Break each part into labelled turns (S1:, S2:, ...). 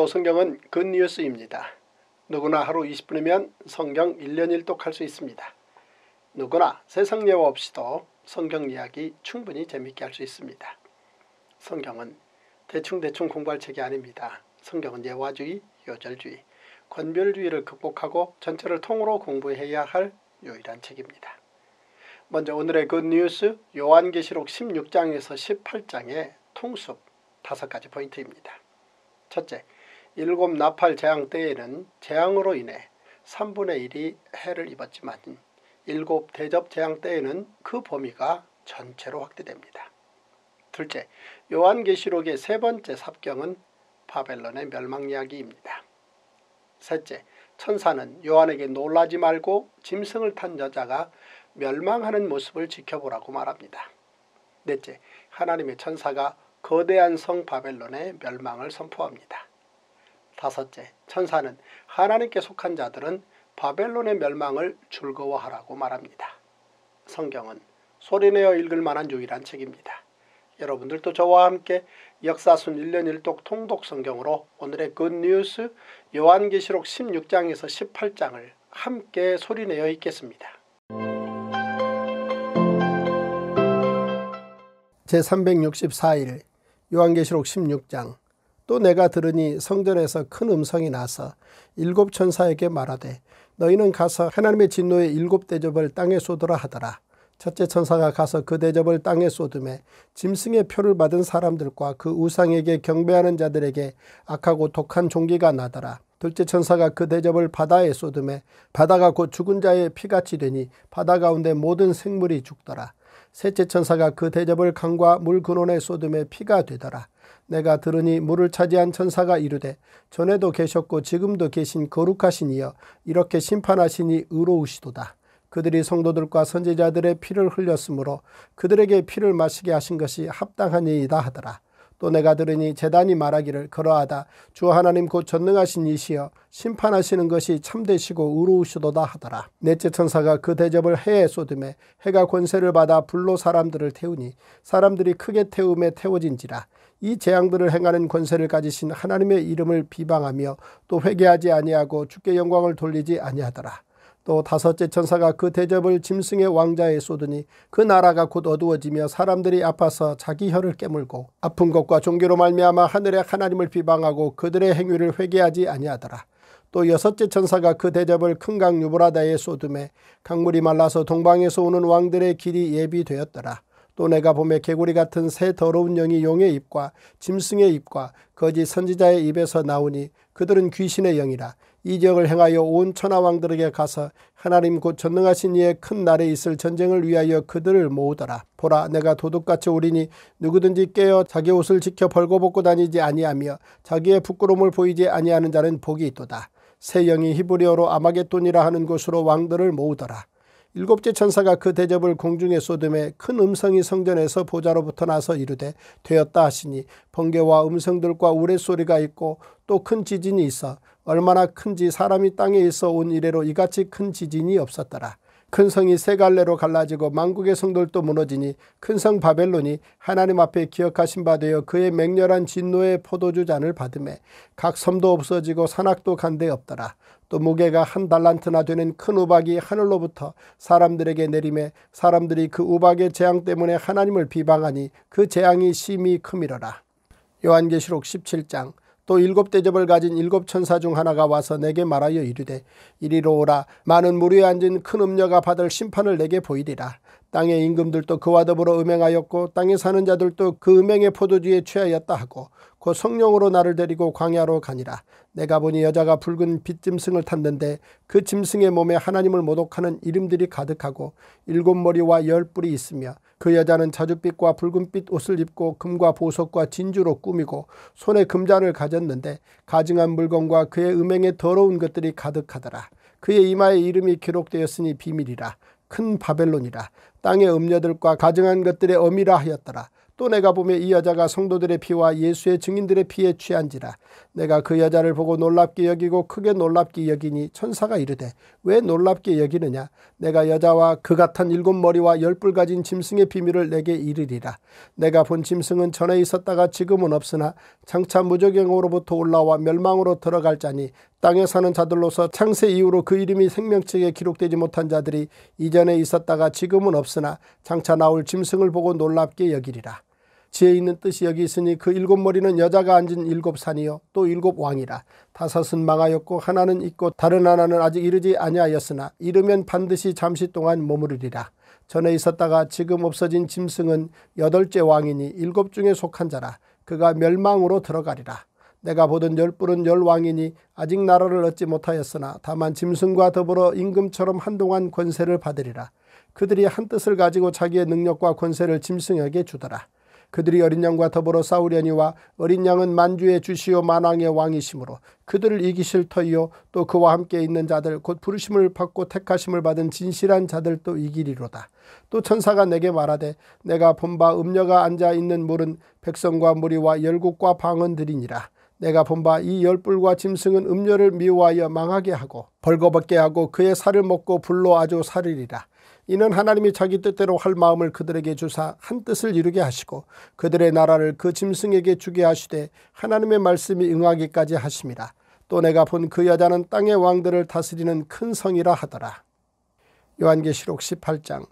S1: 사도 성경은 굿뉴스입니다. 누구나 하루 20분이면 성경 1년 1독 할수 있습니다. 누구나 세상 예화 없이도 성경 이야기 충분히 재밌게 할 수 있습니다. 성경은 대충대충 공부할 책이 아닙니다. 성경은 예화주의, 요절주의, 권별주의를 극복하고 전체를 통으로 공부해야 할 유일한 책입니다. 먼저 오늘의 굿뉴스 요한계시록 16장에서 18장의 통수 5 가지 포인트입니다. 첫째, 일곱 나팔 재앙 때에는 재앙으로 인해 3분의 1이 해를 입었지만 일곱 대접 재앙 때에는 그 범위가 전체로 확대됩니다. 둘째, 요한계시록의 세 번째 삽경은 바벨론의 멸망 이야기입니다. 셋째, 천사는 요한에게 놀라지 말고 짐승을 탄 여자가 멸망하는 모습을 지켜보라고 말합니다. 넷째, 하나님의 천사가 거대한 성 바벨론의 멸망을 선포합니다. 다섯째 천사는 하나님께 속한 자들은 바벨론의 멸망을 즐거워하라고 말합니다. 성경은 소리내어 읽을 만한 유일한 책입니다. 여러분들도 저와 함께 역사순 1년 1독 통독 성경으로 오늘의 굿뉴스 요한계시록 16장에서 18장을 함께 소리내어 읽겠습니다. 제364일 요한계시록 16장 또 내가 들으니 성전에서 큰 음성이 나서 일곱 천사에게 말하되 너희는 가서 하나님의 진노의 일곱 대접을 땅에 쏟으라 하더라. 첫째 천사가 가서 그 대접을 땅에 쏟음에 짐승의 표를 받은 사람들과 그 우상에게 경배하는 자들에게 악하고 독한 종기가 나더라. 둘째 천사가 그 대접을 바다에 쏟음에 바다가 곧 죽은 자의 피같이 되니 바다 가운데 모든 생물이 죽더라. 셋째 천사가 그 대접을 강과 물 근원에 쏟음에 피가 되더라. 내가 들으니 물을 차지한 천사가 이르되 전에도 계셨고 지금도 계신 거룩하신 이여 이렇게 심판하시니 의로우시도다. 그들이 성도들과 선제자들의 피를 흘렸으므로 그들에게 피를 마시게 하신 것이 합당한 일이다 하더라. 또 내가 들으니 재단이 말하기를 그러하다 주 하나님 곧 전능하신 이시여 심판하시는 것이 참되시고 의로우시도다 하더라 넷째 천사가 그 대접을 해에 쏟음에 해가 권세를 받아 불로 사람들을 태우니 사람들이 크게 태움에 태워진지라 이 재앙들을 행하는 권세를 가지신 하나님의 이름을 비방하며 또 회개하지 아니하고 주께 영광을 돌리지 아니하더라. 또 다섯째 천사가 그 대접을 짐승의 왕자에 쏟으니 그 나라가 곧 어두워지며 사람들이 아파서 자기 혀를 깨물고 아픈 것과 종교로 말미암아 하늘의 하나님을 비방하고 그들의 행위를 회개하지 아니하더라. 또 여섯째 천사가 그 대접을 큰 강 유브라다에 쏟음에 강물이 말라서 동방에서 오는 왕들의 길이 예비되었더라. 또 내가 봄에 개구리 같은 새 더러운 영이 용의 입과 짐승의 입과 거짓 선지자의 입에서 나오니 그들은 귀신의 영이라 이 지역을 행하여 온 천하 왕들에게 가서 하나님 곧 전능하신 이의 큰 날에 있을 전쟁을 위하여 그들을 모으더라. 보라 내가 도둑같이 오리니 누구든지 깨어 자기 옷을 지켜 벌거벗고 다니지 아니하며 자기의 부끄러움을 보이지 아니하는 자는 복이 있도다. 새 영이 히브리어로 아마겟돈이라 하는 곳으로 왕들을 모으더라. 일곱째 천사가 그 대접을 공중에 쏟음에 큰 음성이 성전에서 보좌로부터 나서 이르되 되었다 하시니 번개와 음성들과 우레소리가 있고 또 큰 지진이 있어 얼마나 큰지 사람이 땅에 있어 온 이래로 이같이 큰 지진이 없었더라. 큰 성이 세 갈래로 갈라지고 만국의 성들도 무너지니 큰 성 바벨론이 하나님 앞에 기억하신 바 되어 그의 맹렬한 진노의 포도주 잔을 받음에 각 섬도 없어지고 산악도 간데 없더라. 또 무게가 한 달란트나 되는 큰 우박이 하늘로부터 사람들에게 내림에 사람들이 그 우박의 재앙 때문에 하나님을 비방하니 그 재앙이 심히 크미러라. 요한계시록 17장 또 일곱 대접을 가진 일곱 천사 중 하나가 와서 내게 말하여 이르되 이리로 오라 많은 무리에 앉은 큰 음녀가 받을 심판을 내게 보이리라 땅의 임금들도 그와 더불어 음행하였고 땅에 사는 자들도 그 음행의 포도주에 취하였다 하고 곧 성령으로 나를 데리고 광야로 가니라. 내가 보니 여자가 붉은 빛짐승을 탔는데 그 짐승의 몸에 하나님을 모독하는 이름들이 가득하고 일곱 머리와 열 뿔이 있으며 그 여자는 자줏빛과 붉은빛 옷을 입고 금과 보석과 진주로 꾸미고 손에 금잔을 가졌는데 가증한 물건과 그의 음행에 더러운 것들이 가득하더라. 그의 이마에 이름이 기록되었으니 비밀이라. 큰 바벨론이라 땅의 음녀들과 가증한 것들의 어미라 하였더라. 또 내가 보며 이 여자가 성도들의 피와 예수의 증인들의 피에 취한지라 내가 그 여자를 보고 놀랍게 여기고 크게 놀랍게 여기니 천사가 이르되 왜 놀랍게 여기느냐 내가 여자와 그 같은 일곱 머리와 열불 가진 짐승의 비밀을 내게 이르리라 내가 본 짐승은 전에 있었다가 지금은 없으나 장차 무적행으로부터 올라와 멸망으로 들어갈 자니 땅에 사는 자들로서 창세 이후로 그 이름이 생명책에 기록되지 못한 자들이 이전에 있었다가 지금은 없으나 장차 나올 짐승을 보고 놀랍게 여기리라. 지혜 있는 뜻이 여기 있으니 그 일곱 머리는 여자가 앉은 일곱 산이요 또 일곱 왕이라 다섯은 망하였고 하나는 있고 다른 하나는 아직 이르지 아니하였으나 이르면 반드시 잠시 동안 머무르리라 전에 있었다가 지금 없어진 짐승은 여덟째 왕이니 일곱 중에 속한 자라 그가 멸망으로 들어가리라 내가 보던 열 뿔은 열 왕이니 아직 나라를 얻지 못하였으나 다만 짐승과 더불어 임금처럼 한동안 권세를 받으리라 그들이 한 뜻을 가지고 자기의 능력과 권세를 짐승에게 주더라 그들이 어린 양과 더불어 싸우려니와 어린 양은 만주의 주시오 만왕의 왕이시므로 그들을 이기실 터이요 또 그와 함께 있는 자들 곧 부르심을 받고 택하심을 받은 진실한 자들도 이기리로다. 또 천사가 내게 말하되 내가 본바 음녀가 앉아 있는 물은 백성과 무리와 열국과 방언들이니라. 내가 본 바 이 열불과 짐승은 음료를 미워하여 망하게 하고 벌거벗게 하고 그의 살을 먹고 불로 아주 살으리라. 이는 하나님이 자기 뜻대로 할 마음을 그들에게 주사 한 뜻을 이루게 하시고 그들의 나라를 그 짐승에게 주게 하시되 하나님의 말씀이 응하기까지 하심이라. 또 내가 본 그 여자는 땅의 왕들을 다스리는 큰 성이라 하더라. 요한계시록 18장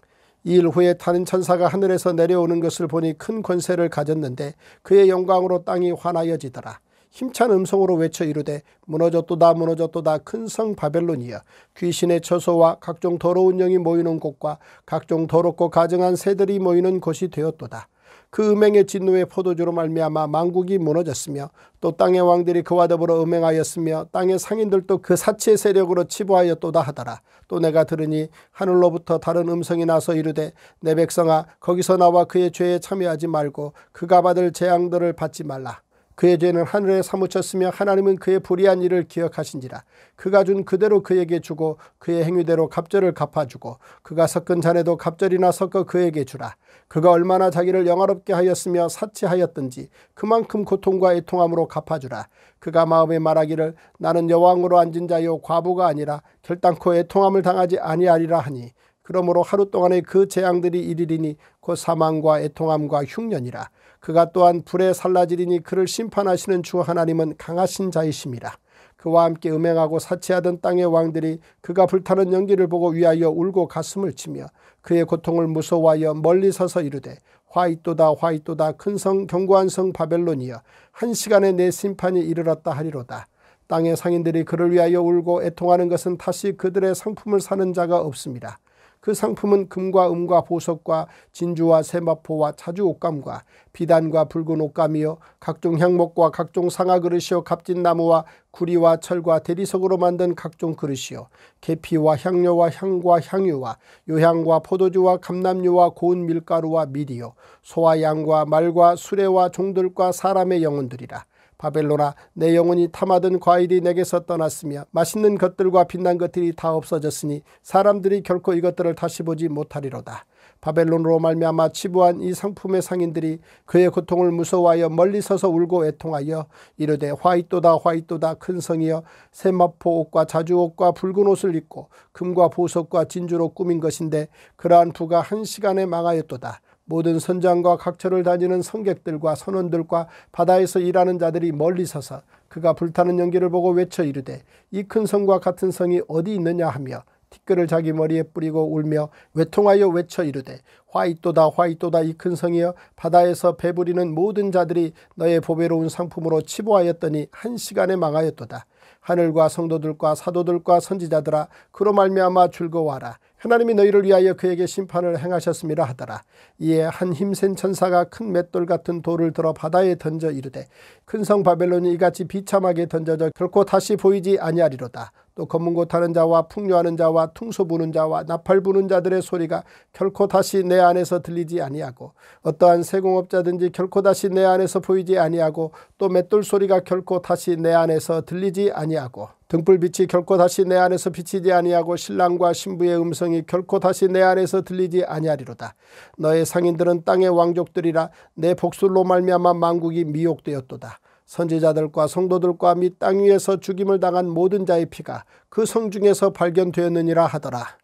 S1: 이 일 후에 타는 천사가 하늘에서 내려오는 것을 보니 큰 권세를 가졌는데 그의 영광으로 땅이 환하여지더라. 힘찬 음성으로 외쳐 이르되 무너졌도다 무너졌도다 큰 성 바벨론이여 귀신의 처소와 각종 더러운 영이 모이는 곳과 각종 더럽고 가증한 새들이 모이는 곳이 되었도다. 그 음행의 진노의 포도주로 말미암아 만국이 무너졌으며 또 땅의 왕들이 그와 더불어 음행하였으며 땅의 상인들도 그 사치의 세력으로 치부하였도다 하더라. 또 내가 들으니 하늘로부터 다른 음성이 나서 이르되 내 백성아 거기서 나와 그의 죄에 참여하지 말고 그가 받을 재앙들을 받지 말라. 그의 죄는 하늘에 사무쳤으며 하나님은 그의 불의한 일을 기억하신지라 그가 준 그대로 그에게 주고 그의 행위대로 갑절을 갚아주고 그가 섞은 잔에도 갑절이나 섞어 그에게 주라 그가 얼마나 자기를 영화롭게 하였으며 사치하였든지 그만큼 고통과 애통함으로 갚아주라 그가 마음에 말하기를 나는 여왕으로 앉은 자요 과부가 아니라 결단코 애통함을 당하지 아니하리라 하니 그러므로 하루 동안의 그 재앙들이 이르리니 곧 사망과 애통함과 흉년이라 그가 또한 불에 살라지리니 그를 심판하시는 주 하나님은 강하신 자이심니라 그와 함께 음행하고 사치하던 땅의 왕들이 그가 불타는 연기를 보고 위하여 울고 가슴을 치며 그의 고통을 무서워하여 멀리 서서 이르되 화이또다 화이또다 큰 성 경고한 성 바벨론이여 한 시간에 내 심판이 이르렀다 하리로다 땅의 상인들이 그를 위하여 울고 애통하는 것은 다시 그들의 상품을 사는 자가 없습니다 그 상품은 금과 음과 보석과 진주와 세마포와 자주 옷감과 비단과 붉은 옷감이요 각종 향목과 각종 상아 그릇이요 값진 나무와 구리와 철과 대리석으로 만든 각종 그릇이요 계피와 향료와 향과 향유와 요향과 포도주와 감남류와 고운 밀가루와 밀이요 소와 양과 말과 수레와 종들과 사람의 영혼들이라 바벨로라내 영혼이 탐하던 과일이 내게서 떠났으며 맛있는 것들과 빛난 것들이 다 없어졌으니 사람들이 결코 이것들을 다시 보지 못하리로다. 바벨론으로 말미암아 치부한 이 상품의 상인들이 그의 고통을 무서워하여 멀리 서서 울고 애통하여 이르되 화이또다 화이또다 큰 성이여 세마포 옷과 자주 옷과 붉은 옷을 입고 금과 보석과 진주로 꾸민 것인데 그러한 부가 한 시간에 망하였도다. 모든 선장과 각처를 다니는 성객들과 선원들과 바다에서 일하는 자들이 멀리 서서 그가 불타는 연기를 보고 외쳐 이르되 이 큰 성과 같은 성이 어디 있느냐 하며 티끌을 자기 머리에 뿌리고 울며 외통하여 외쳐 이르되 화이또다 화이또다 이 큰 성이여 바다에서 배부리는 모든 자들이 너의 보배로운 상품으로 치부하였더니 한 시간에 망하였도다 하늘과 성도들과 사도들과 선지자들아 그로 말미암아 즐거워하라 하나님이 너희를 위하여 그에게 심판을 행하셨습니다 하더라. 이에 한 힘센 천사가 큰 맷돌 같은 돌을 들어 바다에 던져 이르되 큰 성 바벨론이 이같이 비참하게 던져져 결코 다시 보이지 아니하리로다. 또 검은 곳하는 자와 풍요하는 자와 퉁소 부는 자와 나팔 부는 자들의 소리가 결코 다시 내 안에서 들리지 아니하고 어떠한 세공업자든지 결코 다시 내 안에서 보이지 아니하고 또 맷돌 소리가 결코 다시 내 안에서 들리지 아니하고 등불빛이 결코 다시 내 안에서 비치지 아니하고 신랑과 신부의 음성이 결코 다시 내 안에서 들리지 아니하리로다. 너의 상인들은 땅의 왕족들이라 내 복술로 말미암아 만국이 미혹되었도다. 선지자들과 성도들과 및 땅 위에서 죽임을 당한 모든 자의 피가 그 성 중에서 발견되었느니라 하더라.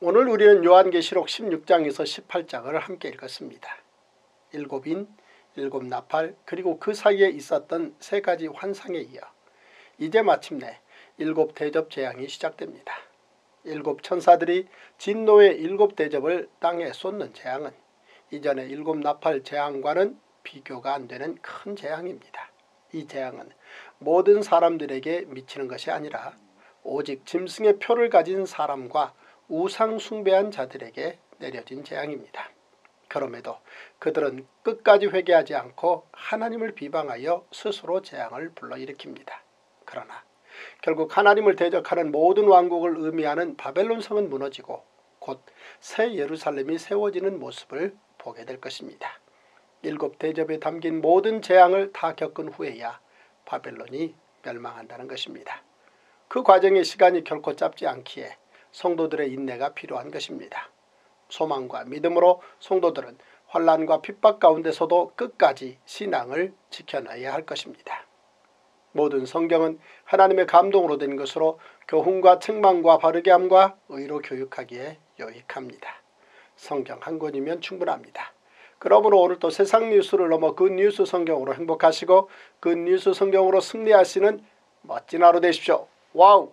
S1: 오늘 우리는 요한계시록 16장에서 18장을 함께 읽었습니다. 일곱인, 일곱 나팔, 그리고 그 사이에 있었던 세 가지 환상에 이어 이제 마침내 일곱 대접 재앙이 시작됩니다. 일곱 천사들이 진노의 일곱 대접을 땅에 쏟는 재앙은 이전의 일곱 나팔 재앙과는 비교가 안 되는 큰 재앙입니다. 이 재앙은 모든 사람들에게 미치는 것이 아니라 오직 짐승의 표를 가진 사람과 우상 숭배한 자들에게 내려진 재앙입니다. 그럼에도 그들은 끝까지 회개하지 않고 하나님을 비방하여 스스로 재앙을 불러일으킵니다. 그러나 결국 하나님을 대적하는 모든 왕국을 의미하는 바벨론성은 무너지고 곧 새 예루살렘이 세워지는 모습을 보게 될 것입니다. 일곱 대접에 담긴 모든 재앙을 다 겪은 후에야 바벨론이 멸망한다는 것입니다. 그 과정의 시간이 결코 짧지 않기에 성도들의 인내가 필요한 것입니다. 소망과 믿음으로 성도들은 환란과 핍박 가운데서도 끝까지 신앙을 지켜내야 할 것입니다. 모든 성경은 하나님의 감동으로 된 것으로 교훈과 책망과 바르게 함과 의로 교육하기에 유익합니다. 성경 한 권이면 충분합니다. 그러므로 오늘도 세상 뉴스를 넘어 굿뉴스 그 성경으로 행복하시고 굿뉴스 그 성경으로 승리하시는 멋진 하루 되십시오. 와우!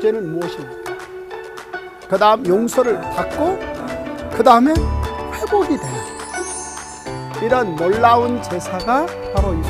S1: 축제는 무엇입니까? 그 다음 용서를 받고 그 다음에 회복이 돼요. 이런 놀라운 제사가 바로 이